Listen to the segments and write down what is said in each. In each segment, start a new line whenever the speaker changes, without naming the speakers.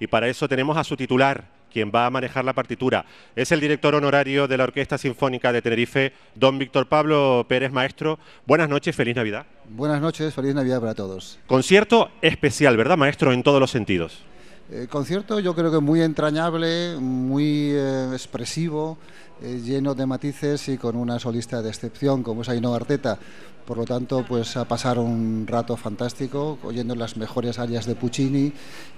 y para eso tenemos a su titular, quien va a manejar la partitura. Es el director honorario de la Orquesta Sinfónica de Tenerife, don Víctor Pablo Pérez Maestro. Buenas noches, feliz Navidad. Buenas
noches, feliz Navidad para todos.
Concierto especial, ¿verdad, maestro? En todos los sentidos. Eh,
concierto yo creo que muy entrañable, muy eh, expresivo, eh, lleno de matices y con una solista de excepción como es Ainhoa Arteta. Por lo tanto, pues a pasar un rato fantástico oyendo las mejores áreas de Puccini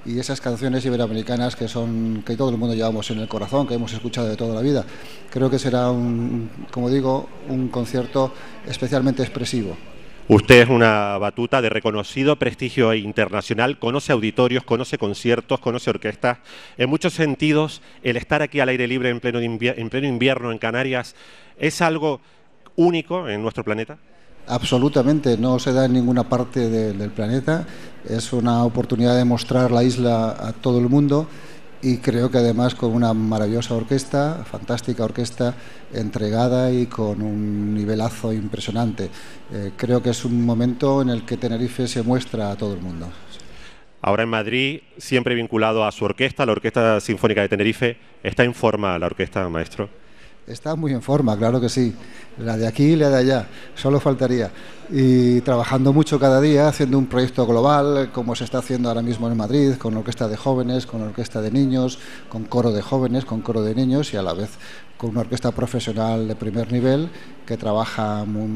y esas canciones iberoamericanas que son que todo el mundo llevamos en el corazón, que hemos escuchado de toda la vida. Creo que será como digo, un concierto especialmente expresivo.
Usted es una batuta de reconocido prestigio internacional, conoce auditorios, conoce conciertos, conoce orquestas. En muchos sentidos, el estar aquí al aire libre en pleno, invierno en Canarias es algo único en nuestro planeta.
Absolutamente, no se da en ninguna parte del planeta. Es una oportunidad de mostrar la isla a todo el mundo y creo que además con una maravillosa orquesta, fantástica orquesta, entregada y con un nivelazo impresionante. Eh, creo que es un momento en el que Tenerife se muestra a todo el mundo.
Ahora en Madrid, siempre vinculado a su orquesta, la Orquesta Sinfónica de Tenerife, ¿está en forma la orquesta, maestro?
Está muy en forma, claro que sí. La de aquí y la de allá, solo faltaría y trabajando mucho cada día, haciendo un proyecto global, como se está haciendo ahora mismo en Madrid, con orquesta de jóvenes, con orquesta de niños, con coro de jóvenes, con coro de niños y a la vez con una orquesta profesional de primer nivel que trabaja muy,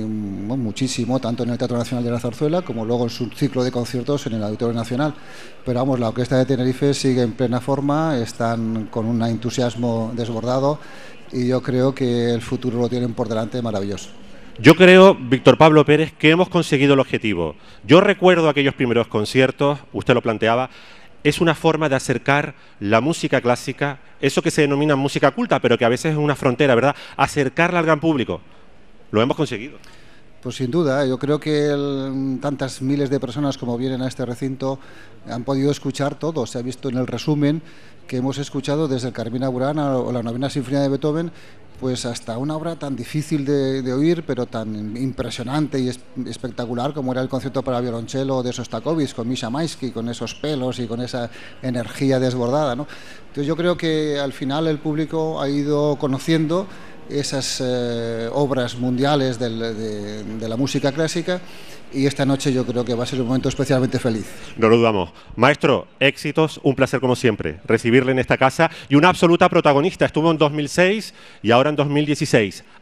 muchísimo, tanto en el Teatro Nacional de la Zarzuela como luego en su ciclo de conciertos en el Auditorio Nacional. Pero vamos, la Orquesta de Tenerife sigue en plena forma, están con un entusiasmo desbordado y yo creo que el futuro lo tienen por delante
maravilloso. Yo creo, Víctor Pablo Pérez, que hemos conseguido el objetivo. Yo recuerdo aquellos primeros conciertos, usted lo planteaba, es una forma de acercar la música clásica, eso que se denomina música culta, pero que a veces es una frontera, ¿verdad? Acercarla al gran público. Lo hemos conseguido.
Pues sin duda, yo creo que tantas miles de personas como vienen a este recinto han podido escuchar todo. Se ha visto en el resumen que hemos escuchado desde el Carmina Burana o la Novena Sinfonía de Beethoven pues hasta una obra tan difícil de, oír, pero tan impresionante y espectacular como era el concierto para violonchelo de Sostakovich con Misha Maisky, con esos pelos y con esa energía desbordada. Entonces yo creo que al final el público ha ido conociendo esas eh, obras mundiales de la música clásica
y esta noche yo creo que va a ser un momento especialmente feliz. No lo dudamos. Maestro, éxitos, un placer como siempre recibirle en esta casa y una absoluta protagonista. Estuvo en 2006 y ahora en 2016.